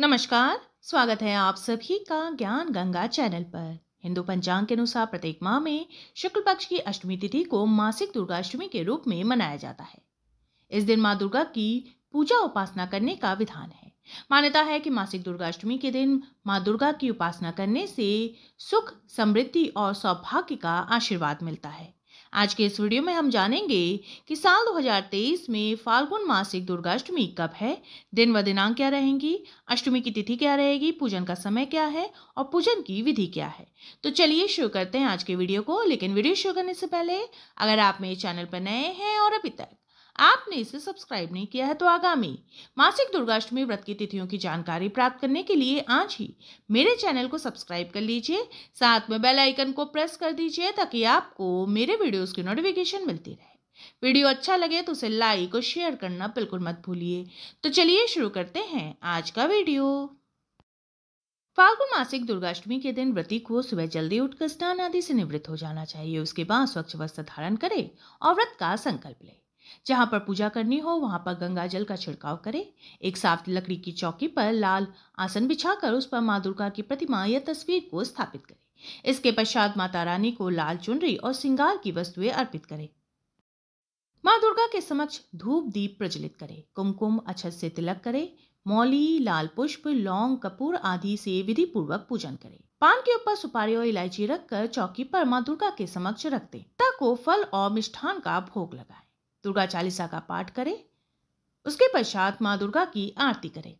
नमस्कार स्वागत है आप सभी का ज्ञान गंगा चैनल पर हिंदू पंचांग के अनुसार प्रत्येक माह में शुक्ल पक्ष की अष्टमी तिथि को मासिक दुर्गाष्टमी के रूप में मनाया जाता है इस दिन माँ दुर्गा की पूजा उपासना करने का विधान है मान्यता है कि मासिक दुर्गाष्टमी के दिन माँ दुर्गा की उपासना करने से सुख समृद्धि और सौभाग्य का आशीर्वाद मिलता है आज के इस वीडियो में हम जानेंगे कि साल 2023 में फाल्गुन मासिक दुर्गाष्टमी कब है दिन व दिनांक क्या रहेंगी अष्टमी की तिथि क्या रहेगी पूजन का समय क्या है और पूजन की विधि क्या है तो चलिए शुरू करते हैं आज के वीडियो को लेकिन वीडियो शुरू करने से पहले अगर आप मेरे चैनल पर नए हैं और अभी तक आपने इसे सब्सक्राइब नहीं किया है तो आगामी मासिक दुर्गाष्टमी व्रत की तिथियों की जानकारी प्राप्त करने के लिए आज ही मेरे चैनल को सब्सक्राइब कर लीजिए साथ में बेल आइकन को प्रेस कर दीजिए ताकि आपको मेरे वीडियोस की नोटिफिकेशन मिलती रहे वीडियो अच्छा लगे तो उसे लाइक और शेयर करना बिल्कुल मत भूलिए तो चलिए शुरू करते हैं आज का वीडियो फागुन मासिक दुर्गाष्टमी के दिन व्रती को सुबह जल्दी उठकर स्नान आदि से निवृत्त हो जाना चाहिए उसके बाद स्वच्छ वस्त्र धारण करे और व्रत का संकल्प ले जहाँ पर पूजा करनी हो वहाँ पर गंगा जल का छिड़काव करें एक साफ लकड़ी की चौकी पर लाल आसन बिछाकर उस पर माँ दुर्गा की प्रतिमा या तस्वीर को स्थापित करें इसके पश्चात माता रानी को लाल चुनरी और सिंगार की वस्तुएं अर्पित करें माँ दुर्गा के समक्ष धूप दीप प्रज्वलित करें कुमकुम अच्छत से तिलक करें मौली लाल पुष्प लौंग कपूर आदि से विधि पूर्वक पूजन करें पान के ऊपर सुपारी और इलायची रखकर चौकी पर माँ दुर्गा के समक्ष रख दें को फल और मिष्ठान का भोग लगाएं दुर्गा चालीसा का पाठ करें उसके पश्चात माँ दुर्गा की आरती करें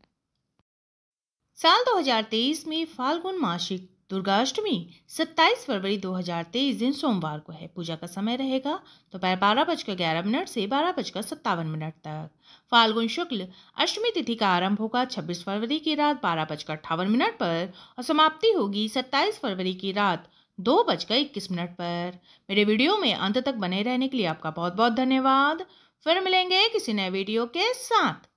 साल 2023 में फाल्गुन मासिक दुर्गाष्टमी 27 फरवरी 2023 दिन सोमवार को है पूजा का समय रहेगा दोपहर तो बारह बजकर ग्यारह मिनट से बारह बजकर सत्तावन मिनट तक फाल्गुन शुक्ल अष्टमी तिथि का आरंभ होगा 26 फरवरी की रात बारह बजकर अट्ठावन मिनट पर और समाप्ति होगी 27 फरवरी की रात दो बजकर इक्कीस मिनट पर मेरे वीडियो में अंत तक बने रहने के लिए आपका बहुत बहुत धन्यवाद फिर मिलेंगे किसी नए वीडियो के साथ